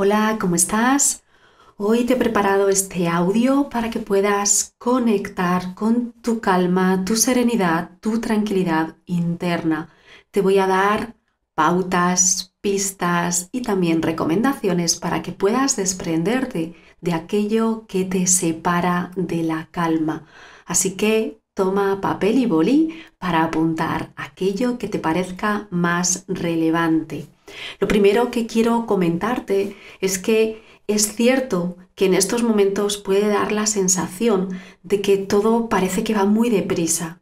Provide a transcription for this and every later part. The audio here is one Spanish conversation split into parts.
Hola, ¿cómo estás? Hoy te he preparado este audio para que puedas conectar con tu calma, tu serenidad, tu tranquilidad interna. Te voy a dar pautas, pistas y también recomendaciones para que puedas desprenderte de aquello que te separa de la calma. Así que toma papel y boli para apuntar aquello que te parezca más relevante. Lo primero que quiero comentarte es que es cierto que en estos momentos puede dar la sensación de que todo parece que va muy deprisa.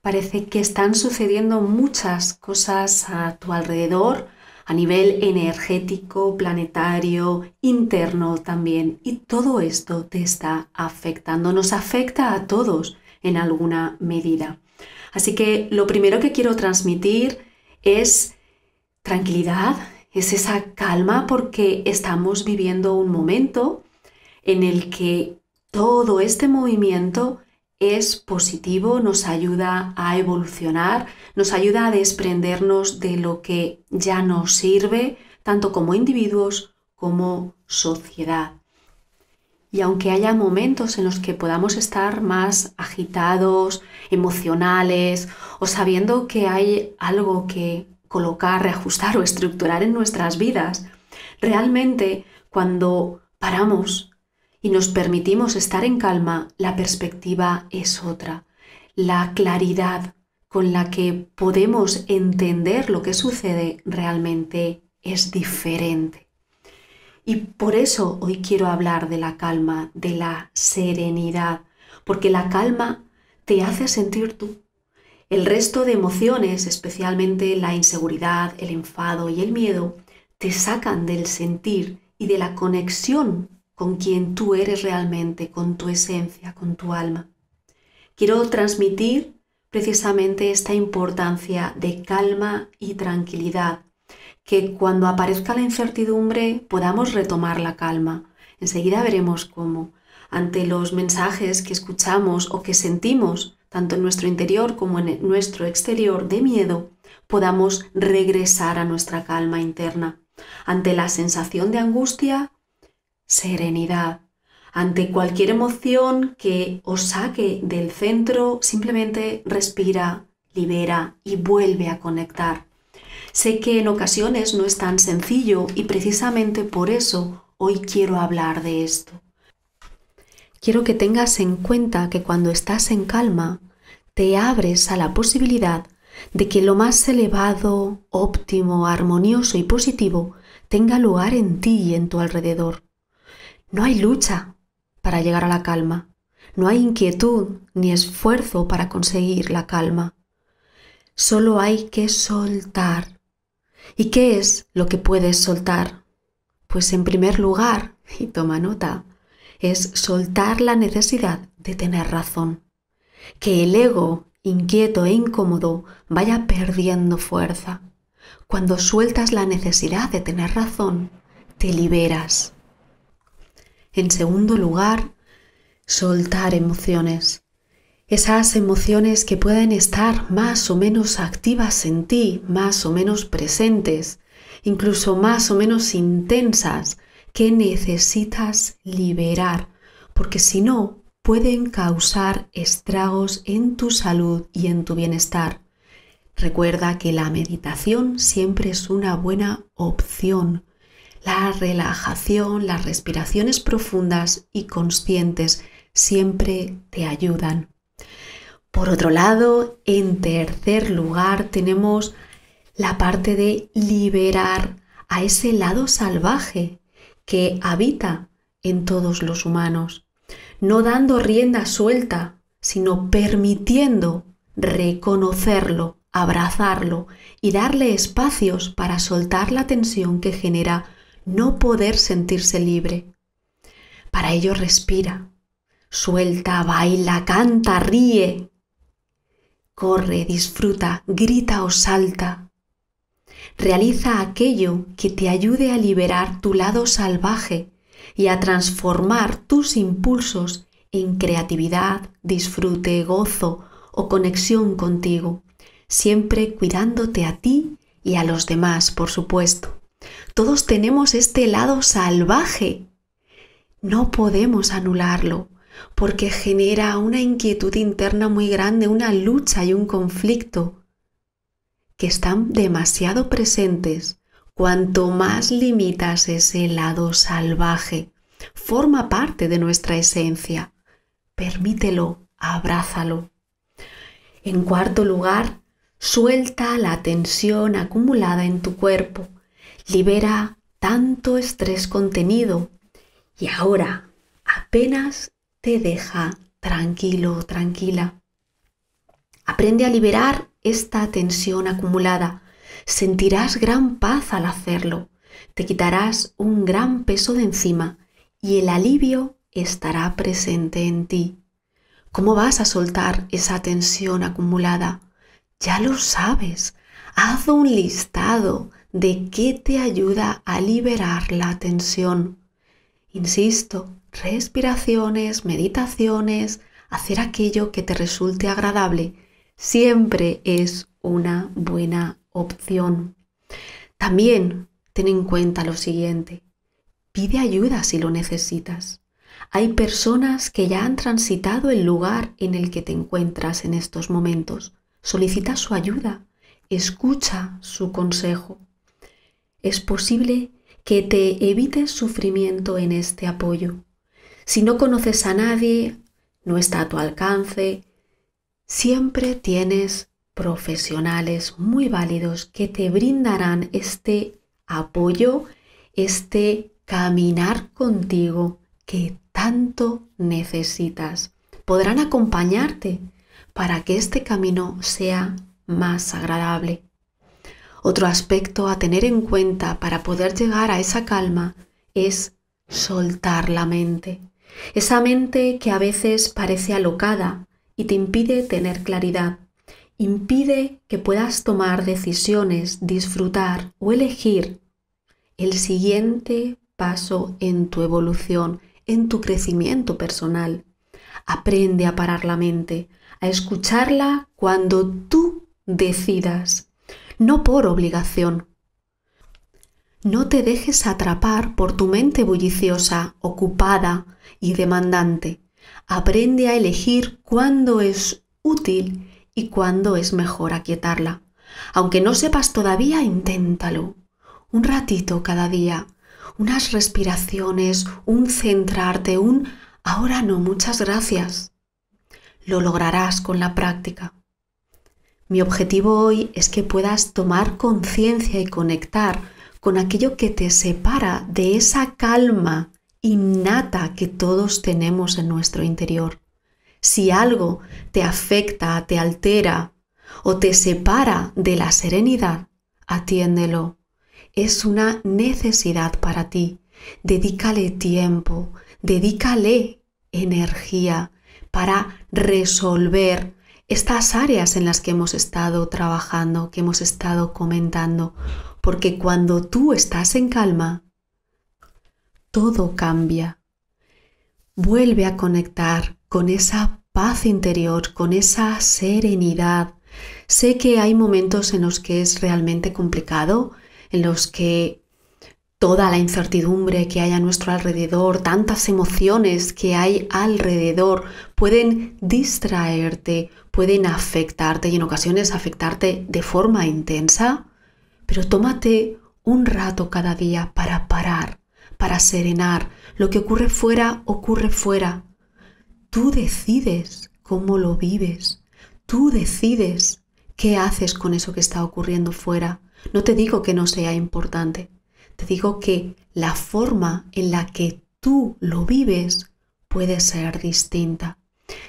Parece que están sucediendo muchas cosas a tu alrededor, a nivel energético, planetario, interno también. Y todo esto te está afectando, nos afecta a todos en alguna medida. Así que lo primero que quiero transmitir es Tranquilidad es esa calma porque estamos viviendo un momento en el que todo este movimiento es positivo, nos ayuda a evolucionar, nos ayuda a desprendernos de lo que ya nos sirve, tanto como individuos como sociedad. Y aunque haya momentos en los que podamos estar más agitados, emocionales o sabiendo que hay algo que colocar, reajustar o estructurar en nuestras vidas. Realmente, cuando paramos y nos permitimos estar en calma, la perspectiva es otra. La claridad con la que podemos entender lo que sucede realmente es diferente. Y por eso hoy quiero hablar de la calma, de la serenidad, porque la calma te hace sentir tú, el resto de emociones, especialmente la inseguridad, el enfado y el miedo, te sacan del sentir y de la conexión con quien tú eres realmente, con tu esencia, con tu alma. Quiero transmitir precisamente esta importancia de calma y tranquilidad, que cuando aparezca la incertidumbre podamos retomar la calma. Enseguida veremos cómo, ante los mensajes que escuchamos o que sentimos, tanto en nuestro interior como en nuestro exterior de miedo, podamos regresar a nuestra calma interna. Ante la sensación de angustia, serenidad. Ante cualquier emoción que os saque del centro, simplemente respira, libera y vuelve a conectar. Sé que en ocasiones no es tan sencillo y precisamente por eso hoy quiero hablar de esto quiero que tengas en cuenta que cuando estás en calma, te abres a la posibilidad de que lo más elevado, óptimo, armonioso y positivo tenga lugar en ti y en tu alrededor. No hay lucha para llegar a la calma, no hay inquietud ni esfuerzo para conseguir la calma. Solo hay que soltar. ¿Y qué es lo que puedes soltar? Pues en primer lugar, y toma nota, es soltar la necesidad de tener razón, que el ego, inquieto e incómodo, vaya perdiendo fuerza. Cuando sueltas la necesidad de tener razón, te liberas. En segundo lugar, soltar emociones. Esas emociones que pueden estar más o menos activas en ti, más o menos presentes, incluso más o menos intensas, que necesitas liberar, porque si no, pueden causar estragos en tu salud y en tu bienestar. Recuerda que la meditación siempre es una buena opción. La relajación, las respiraciones profundas y conscientes siempre te ayudan. Por otro lado, en tercer lugar tenemos la parte de liberar a ese lado salvaje que habita en todos los humanos, no dando rienda suelta, sino permitiendo reconocerlo, abrazarlo y darle espacios para soltar la tensión que genera no poder sentirse libre. Para ello respira, suelta, baila, canta, ríe, corre, disfruta, grita o salta, Realiza aquello que te ayude a liberar tu lado salvaje y a transformar tus impulsos en creatividad, disfrute, gozo o conexión contigo, siempre cuidándote a ti y a los demás, por supuesto. Todos tenemos este lado salvaje. No podemos anularlo porque genera una inquietud interna muy grande, una lucha y un conflicto están demasiado presentes, cuanto más limitas ese lado salvaje, forma parte de nuestra esencia. Permítelo, abrázalo. En cuarto lugar, suelta la tensión acumulada en tu cuerpo. Libera tanto estrés contenido y ahora apenas te deja tranquilo, tranquila. Aprende a liberar esta tensión acumulada. Sentirás gran paz al hacerlo. Te quitarás un gran peso de encima y el alivio estará presente en ti. ¿Cómo vas a soltar esa tensión acumulada? Ya lo sabes. Haz un listado de qué te ayuda a liberar la tensión. Insisto, respiraciones, meditaciones, hacer aquello que te resulte agradable siempre es una buena opción. También ten en cuenta lo siguiente, pide ayuda si lo necesitas. Hay personas que ya han transitado el lugar en el que te encuentras en estos momentos. Solicita su ayuda, escucha su consejo. Es posible que te evites sufrimiento en este apoyo. Si no conoces a nadie, no está a tu alcance, Siempre tienes profesionales muy válidos que te brindarán este apoyo, este caminar contigo que tanto necesitas. Podrán acompañarte para que este camino sea más agradable. Otro aspecto a tener en cuenta para poder llegar a esa calma es soltar la mente. Esa mente que a veces parece alocada, y te impide tener claridad. Impide que puedas tomar decisiones, disfrutar o elegir el siguiente paso en tu evolución, en tu crecimiento personal. Aprende a parar la mente, a escucharla cuando tú decidas, no por obligación. No te dejes atrapar por tu mente bulliciosa, ocupada y demandante. Aprende a elegir cuándo es útil y cuándo es mejor aquietarla. Aunque no sepas todavía, inténtalo. Un ratito cada día, unas respiraciones, un centrarte, un ahora no, muchas gracias. Lo lograrás con la práctica. Mi objetivo hoy es que puedas tomar conciencia y conectar con aquello que te separa de esa calma innata que todos tenemos en nuestro interior. Si algo te afecta, te altera o te separa de la serenidad, atiéndelo. Es una necesidad para ti. Dedícale tiempo, dedícale energía para resolver estas áreas en las que hemos estado trabajando, que hemos estado comentando, porque cuando tú estás en calma, todo cambia. Vuelve a conectar con esa paz interior, con esa serenidad. Sé que hay momentos en los que es realmente complicado, en los que toda la incertidumbre que hay a nuestro alrededor, tantas emociones que hay alrededor, pueden distraerte, pueden afectarte y en ocasiones afectarte de forma intensa, pero tómate un rato cada día para parar, para serenar. Lo que ocurre fuera, ocurre fuera. Tú decides cómo lo vives. Tú decides qué haces con eso que está ocurriendo fuera. No te digo que no sea importante. Te digo que la forma en la que tú lo vives puede ser distinta.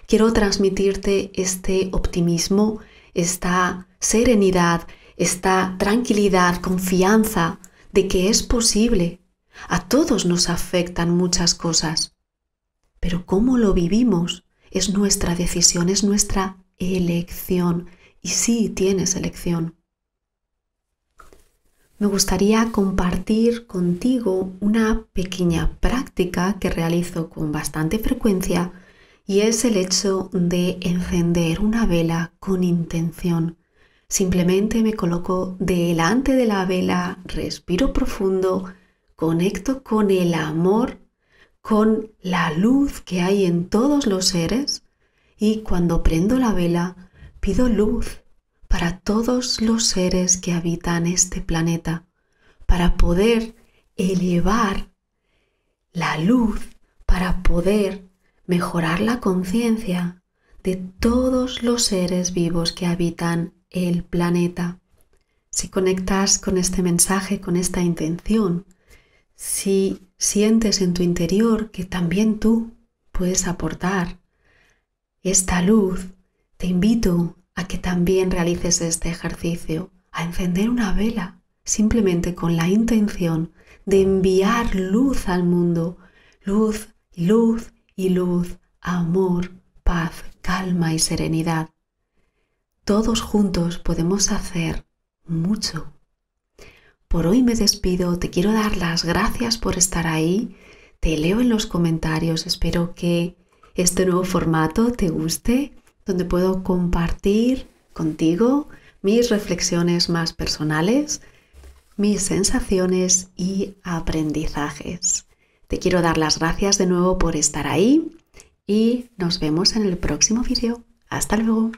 Quiero transmitirte este optimismo, esta serenidad, esta tranquilidad, confianza de que es posible a todos nos afectan muchas cosas, pero cómo lo vivimos es nuestra decisión, es nuestra elección. Y sí tienes elección. Me gustaría compartir contigo una pequeña práctica que realizo con bastante frecuencia y es el hecho de encender una vela con intención. Simplemente me coloco delante de la vela, respiro profundo conecto con el amor, con la luz que hay en todos los seres y cuando prendo la vela pido luz para todos los seres que habitan este planeta, para poder elevar la luz, para poder mejorar la conciencia de todos los seres vivos que habitan el planeta. Si conectas con este mensaje, con esta intención, si sientes en tu interior que también tú puedes aportar esta luz, te invito a que también realices este ejercicio, a encender una vela, simplemente con la intención de enviar luz al mundo, luz, luz y luz, amor, paz, calma y serenidad. Todos juntos podemos hacer mucho. Por hoy me despido, te quiero dar las gracias por estar ahí, te leo en los comentarios, espero que este nuevo formato te guste, donde puedo compartir contigo mis reflexiones más personales, mis sensaciones y aprendizajes. Te quiero dar las gracias de nuevo por estar ahí y nos vemos en el próximo vídeo. Hasta luego.